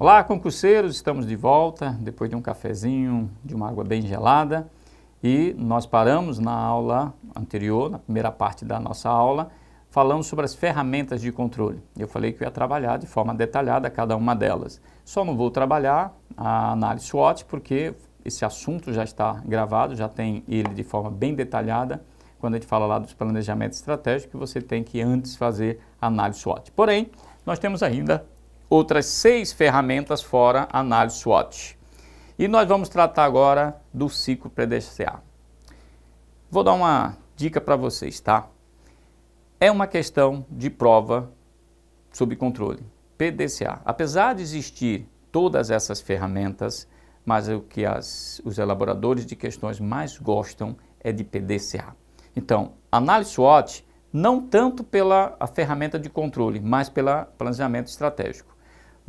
Olá, concurseiros, estamos de volta depois de um cafezinho, de uma água bem gelada. E nós paramos na aula anterior, na primeira parte da nossa aula, falando sobre as ferramentas de controle. Eu falei que eu ia trabalhar de forma detalhada cada uma delas. Só não vou trabalhar a análise SWOT porque esse assunto já está gravado, já tem ele de forma bem detalhada quando a gente fala lá dos planejamentos estratégicos que você tem que antes fazer a análise SWOT. Porém, nós temos ainda outras seis ferramentas fora análise SWOT. E nós vamos tratar agora do ciclo PDCA. Vou dar uma dica para vocês, tá? É uma questão de prova sob controle. PDCA. Apesar de existir todas essas ferramentas, mas o que as, os elaboradores de questões mais gostam é de PDCA. Então, análise SWOT, não tanto pela ferramenta de controle, mas pelo planejamento estratégico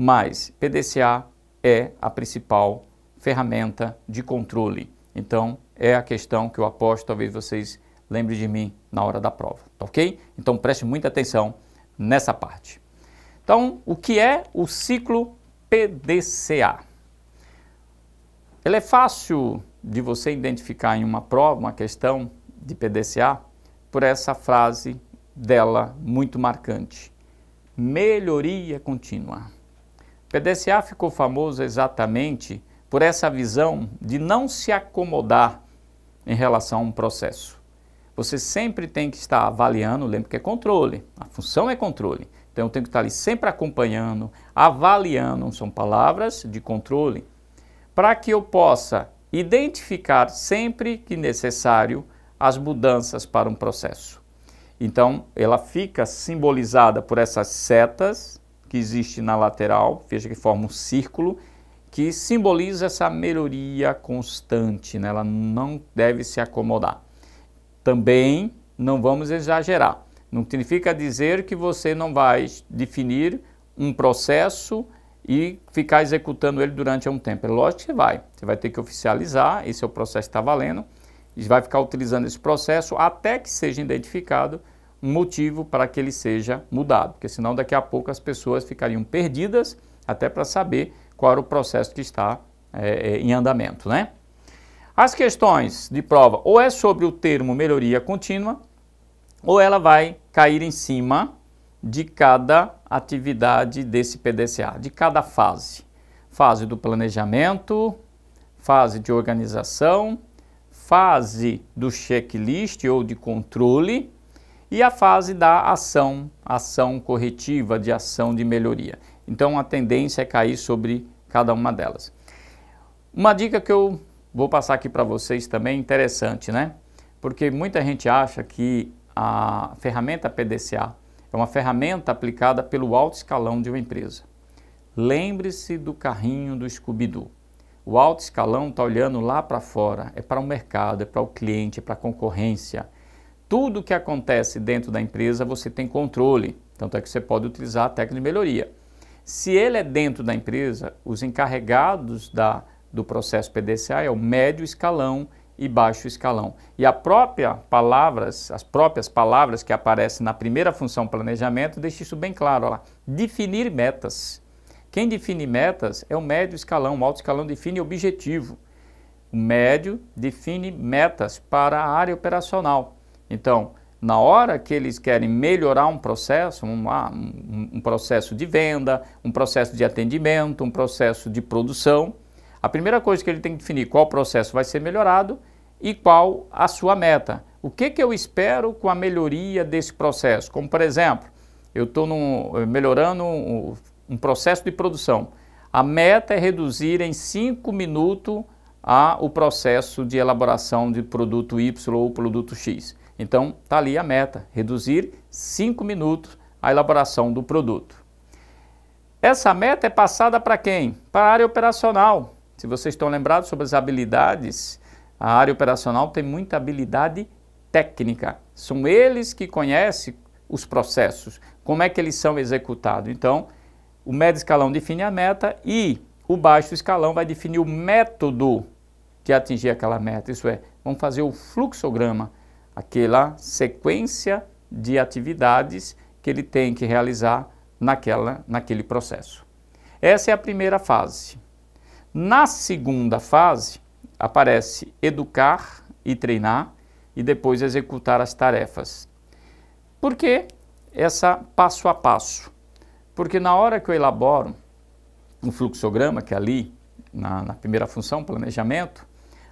mas PDCA é a principal ferramenta de controle. Então, é a questão que eu aposto, talvez vocês lembrem de mim na hora da prova, tá ok? Então, preste muita atenção nessa parte. Então, o que é o ciclo PDCA? Ele é fácil de você identificar em uma prova, uma questão de PDCA, por essa frase dela muito marcante: melhoria contínua. PDCA ficou famoso exatamente por essa visão de não se acomodar em relação a um processo. Você sempre tem que estar avaliando, lembra que é controle, a função é controle. Então eu tenho que estar ali sempre acompanhando, avaliando, são palavras de controle, para que eu possa identificar sempre que necessário as mudanças para um processo. Então ela fica simbolizada por essas setas que existe na lateral, veja que forma um círculo, que simboliza essa melhoria constante, né? ela não deve se acomodar. Também não vamos exagerar, não significa dizer que você não vai definir um processo e ficar executando ele durante um tempo. É lógico que vai, você vai ter que oficializar, esse é o processo que está valendo, e vai ficar utilizando esse processo até que seja identificado um motivo para que ele seja mudado, porque senão daqui a pouco as pessoas ficariam perdidas até para saber qual era o processo que está é, é em andamento, né? As questões de prova ou é sobre o termo melhoria contínua, ou ela vai cair em cima de cada atividade desse PDCA, de cada fase. Fase do planejamento, fase de organização, fase do checklist ou de controle, e a fase da ação, ação corretiva, de ação de melhoria. Então a tendência é cair sobre cada uma delas. Uma dica que eu vou passar aqui para vocês também, interessante, né? Porque muita gente acha que a ferramenta PDCA é uma ferramenta aplicada pelo alto escalão de uma empresa. Lembre-se do carrinho do Scooby-Doo. O alto escalão está olhando lá para fora, é para o mercado, é para o cliente, é para a concorrência tudo que acontece dentro da empresa você tem controle, tanto é que você pode utilizar a técnica de melhoria. Se ele é dentro da empresa, os encarregados da, do processo PDCA é o médio escalão e baixo escalão. E a própria palavras, as próprias palavras que aparecem na primeira função planejamento deixa isso bem claro. lá. Definir metas. Quem define metas é o médio escalão, o alto escalão define objetivo. O médio define metas para a área operacional. Então, na hora que eles querem melhorar um processo, um, um processo de venda, um processo de atendimento, um processo de produção, a primeira coisa que ele tem que definir qual processo vai ser melhorado e qual a sua meta. O que, que eu espero com a melhoria desse processo? Como, por exemplo, eu estou eh, melhorando um, um, processo de produção. A meta é reduzir em 5 minutos a, o processo de elaboração de produto Y ou produto X. Então, está ali a meta, reduzir 5 minutos a elaboração do produto. Essa meta é passada para quem? Para a área operacional. Se vocês estão lembrados sobre as habilidades, a área operacional tem muita habilidade técnica. São eles que conhecem os processos, como é que eles são executados. Então, o médio escalão define a meta e o baixo escalão vai definir o método de atingir aquela meta. Isso é, vamos fazer o fluxograma, aquela sequência de atividades que ele tem que realizar naquela, naquele processo. Essa é a primeira fase. Na segunda fase, aparece educar e treinar e depois executar as tarefas. Por que essa passo a passo? Porque na hora que eu elaboro um fluxograma, que é ali na, na primeira função, planejamento,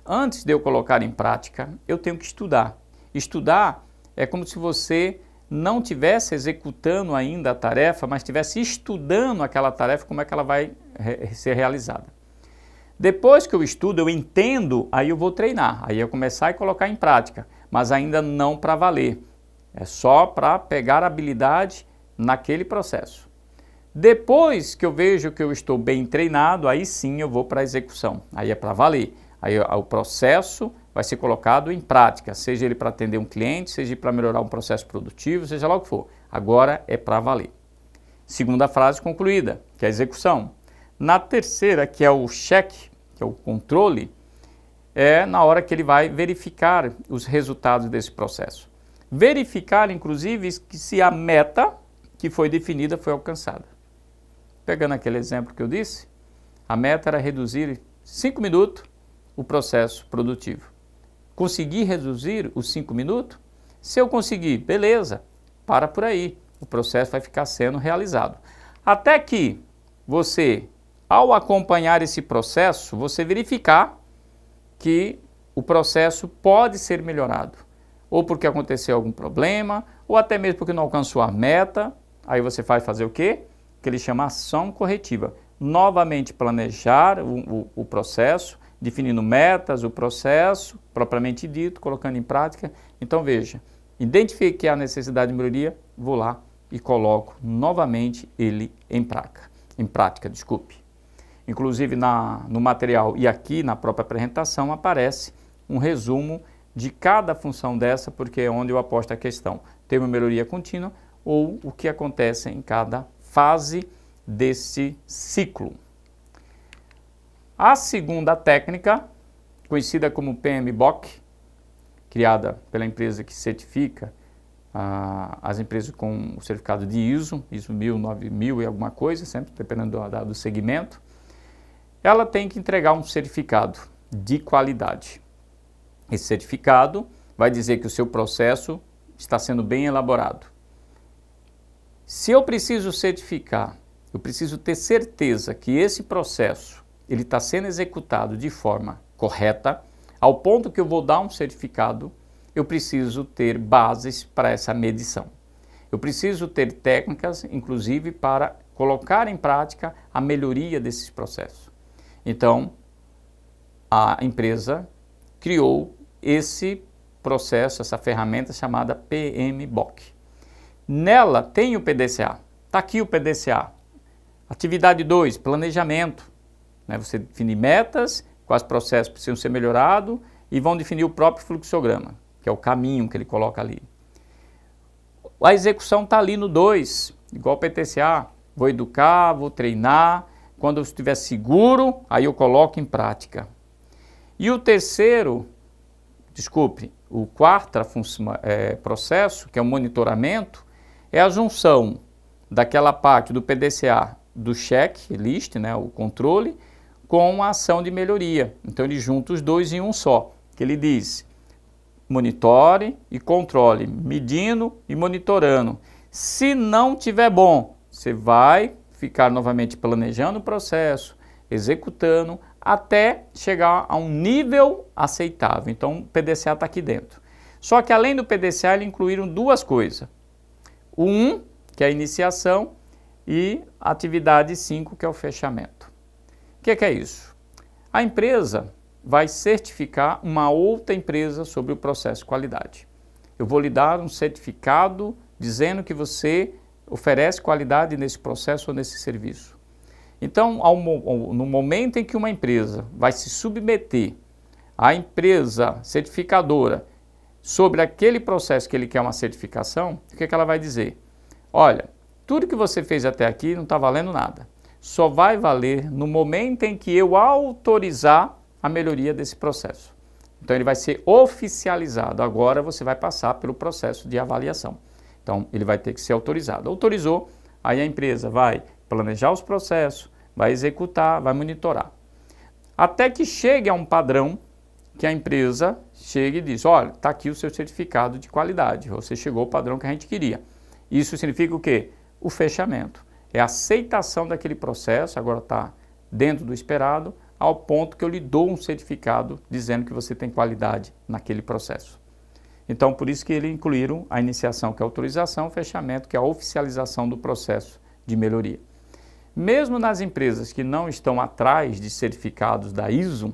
antes de eu colocar em prática, eu tenho que estudar. Estudar é como se você não tivesse executando ainda a tarefa, mas estivesse estudando aquela tarefa, como é que ela vai ser realizada. Depois que eu estudo, eu entendo, aí eu vou treinar, aí eu começar e colocar em prática, mas ainda não para valer. É só para pegar habilidade naquele processo. Depois que eu vejo que eu estou bem treinado, aí sim eu vou para a execução. Aí é para valer. Aí o processo vai ser colocado em prática, seja ele para atender um cliente, seja para melhorar um processo produtivo, seja lá o que for. Agora é para valer. Segunda frase concluída, que é a execução. Na terceira, que é o cheque, que é o controle, é na hora que ele vai verificar os resultados desse processo. Verificar, inclusive, que se a meta que foi definida foi alcançada. Pegando aquele exemplo que eu disse, a meta era reduzir 5 minutos o processo produtivo. Consegui reduzir os 5 minutos? Se eu conseguir, beleza, para por aí. O processo vai ficar sendo realizado. Até que você, ao acompanhar esse processo, você verificar que o processo pode ser melhorado. Ou porque aconteceu algum problema, ou até mesmo porque não alcançou a meta. Aí você faz fazer o quê? Que ele chama ação corretiva. Novamente planejar o, o, o processo, definindo metas, o processo propriamente dito, colocando em prática. Então veja, identifiquei a necessidade de melhoria, vou lá e coloco novamente ele em prática. Em prática, desculpe. Inclusive na, no material e aqui na própria apresentação aparece um resumo de cada função dessa, porque é onde eu aposto a questão. Tem uma melhoria contínua ou o que acontece em cada fase desse ciclo. A segunda técnica, conhecida como PMBOK, criada pela empresa que certifica ah, as empresas com o certificado de ISO, ISO 1000, 9000 e alguma coisa, sempre dependendo do, do segmento, ela tem que entregar um certificado de qualidade. Esse certificado vai dizer que o seu processo está sendo bem elaborado. Se eu preciso certificar, eu preciso ter certeza que esse processo ele está sendo executado de forma correta, ao ponto que eu vou dar um certificado, eu preciso ter bases para essa medição. Eu preciso ter técnicas, inclusive, para colocar em prática a melhoria desses processos. Então, a empresa criou esse processo, essa ferramenta chamada PMBOK. Nela tem o PDCA. Está aqui o PDCA. Atividade 2, planejamento. Né? Você definir metas, quais processos precisam ser melhorados e vão definir o próprio fluxograma, que é o caminho que ele coloca ali. A execução está ali no 2, igual o PTCA. Vou educar, vou treinar. Quando eu estiver seguro, aí eu coloco em prática. E o terceiro, desculpe, o quarto é, processo, que é o monitoramento, é a junção daquela parte do PDCA do checklist, né, o controle, com a ação de melhoria. Então ele junta os dois em um só, que ele diz: monitore e controle, medindo e monitorando. Se não tiver bom, você vai ficar novamente planejando o processo, executando até chegar a um nível aceitável. Então, o PDCA está aqui dentro. Só que além do PDCA, eles incluíram duas coisas. O 1, que é a iniciação, e a atividade 5, que é o fechamento que, é que é isso? A empresa vai certificar uma outra empresa sobre o processo de qualidade. Eu vou lhe dar um certificado dizendo que você oferece qualidade nesse processo ou nesse serviço. Então, ao, no momento em que uma empresa vai se submeter à empresa certificadora sobre aquele processo que ele quer uma certificação, o que, é que ela vai dizer? Olha, tudo que você fez até aqui não está valendo nada só vai valer no momento em que eu autorizar a melhoria desse processo. Então ele vai ser oficializado. Agora você vai passar pelo processo de avaliação. Então ele vai ter que ser autorizado. Autorizou, aí a empresa vai planejar os processos, vai executar, vai monitorar. Até que chegue a um padrão que a empresa chegue e diz: olha, está aqui o seu certificado de qualidade, você chegou ao padrão que a gente queria. Isso significa o quê? O fechamento é a aceitação daquele processo, agora está dentro do esperado, ao ponto que eu lhe dou um certificado dizendo que você tem qualidade naquele processo. Então, por isso que eles incluíram a iniciação, que é a autorização, o fechamento, que é a oficialização do processo de melhoria. Mesmo nas empresas que não estão atrás de certificados da ISO,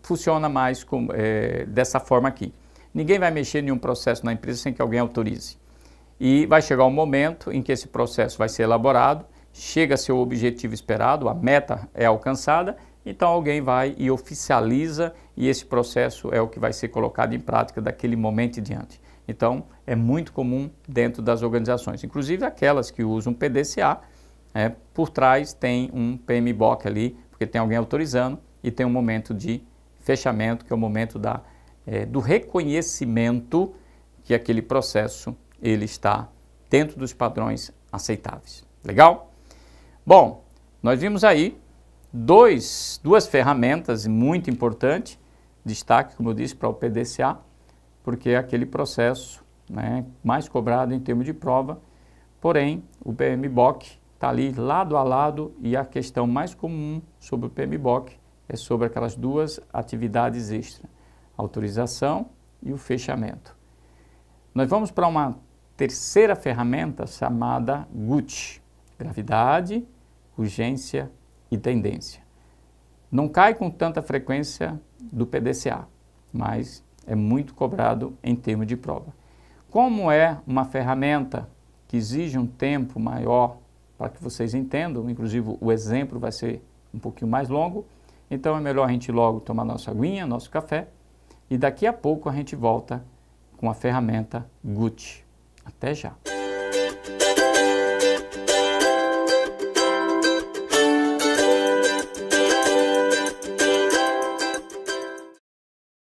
funciona mais com, é, eh, dessa forma aqui. Ninguém vai mexer em um processo na empresa sem que alguém autorize e vai chegar um momento em que esse processo vai ser elaborado, chega seu objetivo esperado, a meta é alcançada, então alguém vai e oficializa e esse processo é o que vai ser colocado em prática daquele momento em diante. Então é muito comum dentro das organizações, inclusive aquelas que usam PDCA, é, por trás tem um PMBOK ali, porque tem alguém autorizando e tem um momento de fechamento, que é o momento da, é, do reconhecimento que aquele processo ele está dentro dos padrões aceitáveis. Legal? Bom, nós vimos aí dois, duas ferramentas muito importantes, destaque, como eu disse, para o PDCA, porque é aquele processo né, mais cobrado em termos de prova, porém o PMBOK está ali lado a lado e a questão mais comum sobre o PMBOK é sobre aquelas duas atividades extra, autorização e o fechamento. Nós vamos para uma terceira ferramenta chamada GUT: gravidade, urgência e tendência. Não cai com tanta frequência do PDCA, mas é muito cobrado em termos de prova. Como é uma ferramenta que exige um tempo maior para que vocês entendam, inclusive o exemplo vai ser um pouquinho mais longo, então é melhor a gente logo tomar nossa aguinha, nosso café, e daqui a pouco a gente volta com a ferramenta GUT. Até já!